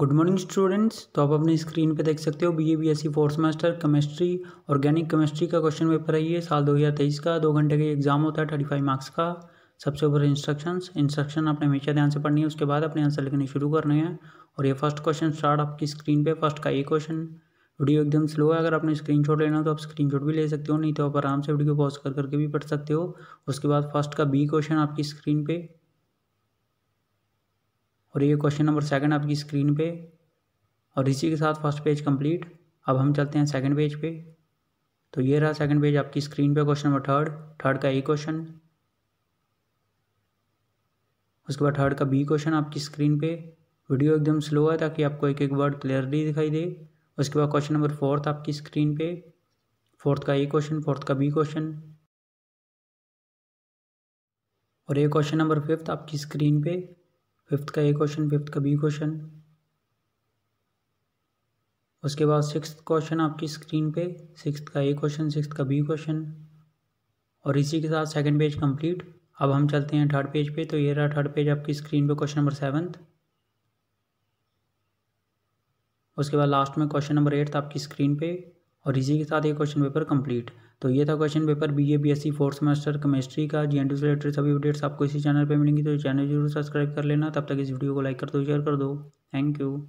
good morning students तो आप अपनी स्क्रीन पे देख सकते हो B A B S C fourth semester chemistry organic chemistry का क्वेश्चन पेपर है ये साल 2023 का दो घंटे का एग्जाम होता है थर्टी फाइव मार्क्स का सबसे ऊपर इंस्ट्रक्शंस इंस्ट्रक्शन आपने हमेशा ध्यान से पढ़नी है उसके बाद अपने आंसर लिखने शुरू करने हैं और ये फर्स्ट क्वेश्चन स्टार्ट आपकी स्क्रीन पर फर्स्ट का ये क्वेश्चन वीडियो एकदम स्लो है अगर आपने स्क्रीन शॉट लेना हो तो आप स्क्रीन शॉट भी ले सकते हो नहीं तो आप आराम से वीडियो पॉज कर करके भी पढ़ सकते हो उसके बाद फर्स्ट का बी क्वेश्चन आपकी स्क्रीन पर और ये क्वेश्चन नंबर सेकंड आपकी स्क्रीन पे और इसी के साथ फर्स्ट पेज कंप्लीट अब हम चलते हैं सेकंड पेज पे तो ये रहा सेकंड पेज आपकी स्क्रीन पे क्वेश्चन नंबर थर्ड थर्ड का ए क्वेश्चन उसके बाद थर्ड का बी क्वेश्चन आपकी स्क्रीन पे वीडियो एकदम स्लो है ताकि आपको एक एक वर्ड क्लियरली दिखाई दे उसके बाद क्वेश्चन नंबर फोर्थ आपकी स्क्रीन पे फोर्थ का ए क्वेश्चन फोर्थ का बी क्वेश्चन और ये क्वेश्चन नंबर फिफ्थ आपकी स्क्रीन पे फिफ्थ का ए क्वेश्चन फिफ्थ का बी क्वेश्चन उसके बाद सिक्स क्वेश्चन आपकी स्क्रीन पे सिक्स का ए क्वेश्चन सिक्स का बी क्वेश्चन और इसी के साथ सेकंड पेज कंप्लीट अब हम चलते हैं थर्ड पेज पे तो ये रहा थर्ड पेज आपकी स्क्रीन पे क्वेश्चन नंबर सेवन्थ उसके बाद लास्ट में क्वेश्चन नंबर एट्थ आपकी स्क्रीन पे और इसी के साथ ये क्वेश्चन पेपर कंप्लीट तो ये था question paper B A B S C fourth semester chemistry का जी एन से रिलेटेड सभी अपडेट्स आपको इसी चैनल पर मिलेंगी तो चैनल जरूर सब्सक्राइब कर लेना तब तक इस वीडियो को लाइक कर दो शेयर कर दो थैंक यू